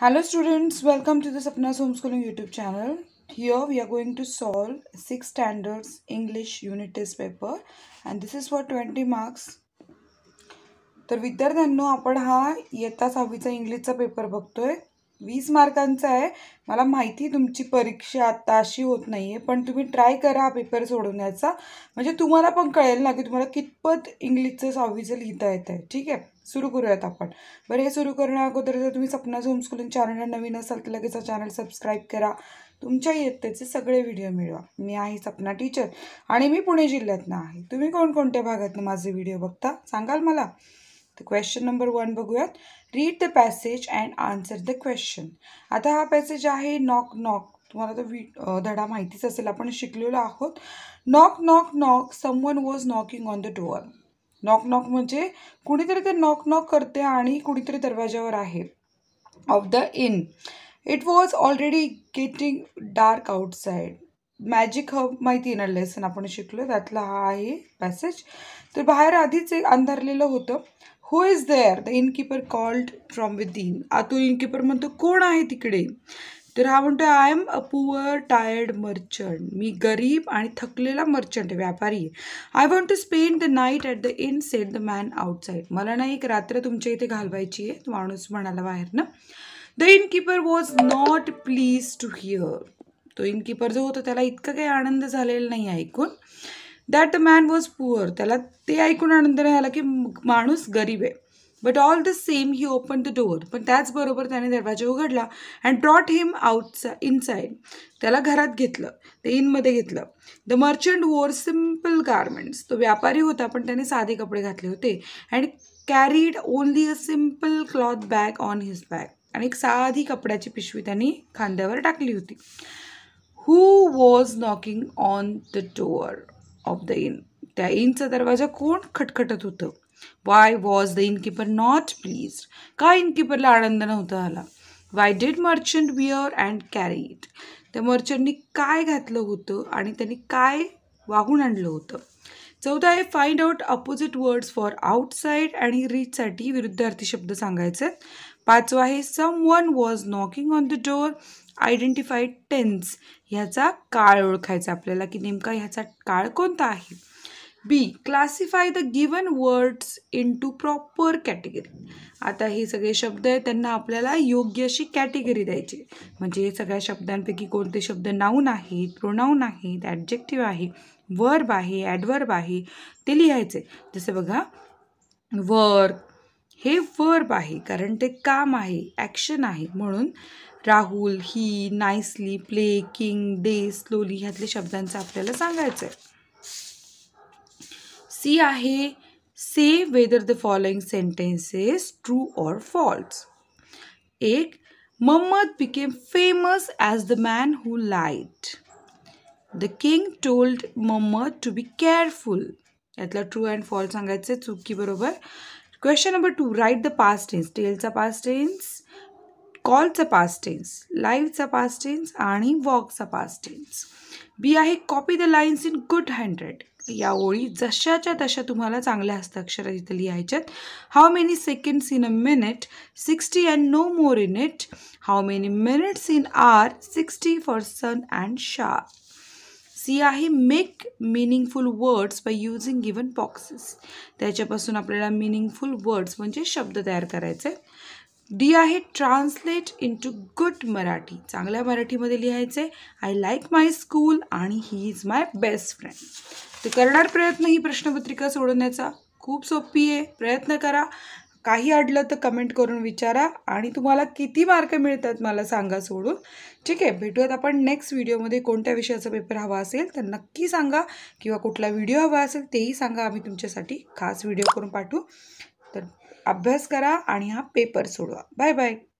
Hello students, welcome to the Sapna's Homeschooling YouTube channel. Here we are going to solve 6 standards English unit test paper and this is for 20 marks. तर विद्यार्थ्यांनो आपण हा इयत्ता सहावीचा इंग्लिशचा paper बघतोय वीस मार्कांचा आहे मला माहिती तुमची परीक्षा आत्ता अशी होत नाही आहे पण तुम्ही ट्राय करा हा पेपर सोडवण्याचा म्हणजे तुम्हाला पण कळेल ना की तुम्हाला कितपत इंग्लिशचं सहावीचं लिहिता येतं आहे ठीक आहे सुरू करूयात आपण बरं हे सुरू करण्या अगोदर जर तुम्ही सपना झूम होमस्कूलिंग चॅनल नवीन असाल तर लगेच चॅनल सबस्क्राईब करा तुमच्या इयत्तेचे सगळे व्हिडिओ मिळवा मी आहे सपना टीचर आणि मी पुणे जिल्ह्यातनं आहे तुम्ही कोणकोणत्या भागातनं माझे व्हिडिओ बघता सांगाल मला तर क्वेश्चन नंबर वन बघूयात read the passage and answer the question आता हा पॅसेज आहे नॉक नॉक तुम्हाला तो वि धडा माहितीच असेल आपण शिकलेलो आहोत knock knock knock someone was knocking on the door knock knock म्हणजे कुणीतरी ते नॉक नॉक करते आणि कुणीतरी दरवाज्यावर आहे of the inn it was already getting dark outside magic hub माहिती येणार लेसन आपण शिकलो त्यातला हा आहे पॅसेज तर बाहेर आधीच एक अंधारलेलं होतं who is there the innkeeper called from within तो इनकीपर म्हणतो कोण आहे तिकडे तर हा म्हणतो I am a poor tired merchant मी गरीब आणि थकलेला मर्चंट आहे व्यापारी आहे I want to spend the night at the inn said the man outside मला ना एक रात्र तुमच्या इथे घालवायची आहे माणूस म्हणाला बाहेरनं the innkeeper was not pleased to hear तो इनकीपर जो होता त्याला इतकं काही आनंद झालेला नाही ऐकून that the man was poor त्याला ते ऐकून आनंद नाही आला की माणूस गरीब आहे but all the same he open the door पण त्याचबरोबर त्याने दरवाजा उघडला and drew him outside त्याला घरात घेतलं ते इनमध्ये घेतलं the merchant wore simple garments तो व्यापारी होता पण त्याने साधे कपडे घातले होते and carried only a simple cloth bag on his bag आणि एक साधी कपड्याची पिशवी त्यांनी खांद्यावर टाकली होती who was knocking on the door of the in त्या इनचा दरवाजा कोण खटखटत होतं why was the innkeeper not pleased का इनकीपरला आनंद नव्हता आला why did merchant wear and carry it? त्या मर्चंटनी काय घातलं होतं आणि त्यांनी काय वाहून आणलं होतं चौदा आहे find out opposite words for outside आणि रीचसाठी विरुद्धार्थी शब्द सांगायचे पाचवा आहे someone was knocking on the door identified tense ह्याचा काळ ओळखायचा आपल्याला की नेमका ह्याचा काळ कोणता आहे B classify the given words into proper category आता हे सगळे शब्द आहेत त्यांना आपल्याला योग्य अशी कॅटेगरी द्यायची म्हणजे सगळ्या शब्दांपैकी कोणते शब्द नाऊन आहेत प्रोनाऊन आहेत ॲडजेक्टिव्ह आहे वर्ब आहे ॲडवर्ब आहे ते लिहायचे जसं बघा वर्क हे वर्ब आहे कारण ते काम आहे ॲक्शन आहे म्हणून Rahul he nicely playing they slowly ह्यातल्या शब्दांचं आपल्याला सांगायचं आहे सी आहे say whether the following sentences true or false एक Mohammad became famous as the man who light the king told Mohammad to be careful यातला ट्रू अँड फॉल्स सांगायचं आहे चुकी बरोबर question number two write the past tense टेलचा past tense कॉलचा past tense लाईव्हचा past tense आणि वॉकचा पास्ट टेन्स बी आहे copy the lines in good handwriting या ओळी जशाच्या तशा तुम्हाला चांगल्या हस्ताक्षर इथं लिहायच्यात how many seconds in a minute sixty and no more in it how many minutes in hour sixty for sun and share C आहे make meaningful words by using given boxes त्याच्यापासून आपल्याला मिनिंगफुल वर्ड्स म्हणजे शब्द तयार करायचे D आहे translate into good Marathi चांगल्या मराठीमध्ये लिहायचे आय लाईक माय स्कूल आणि he is my best friend तर करणार प्रयत्न ही प्रश्नपत्रिका सोडवण्याचा खूप सोपी आहे प्रयत्न करा काही अडलं तर कमेंट करून विचारा आणि तुम्हाला किती मार्क मिळतात मला सांगा सोडून ठीक आहे भेटूयात आपण नेक्स्ट व्हिडिओमध्ये कोणत्या विषयाचा पेपर हवा असेल तर नक्की सांगा किंवा कुठला व्हिडिओ हवा असेल तेही सांगा आम्ही तुमच्यासाठी खास व्हिडिओ करून पाठवू तर अभ्यास करा आणि हा पेपर सोडवा बाय बाय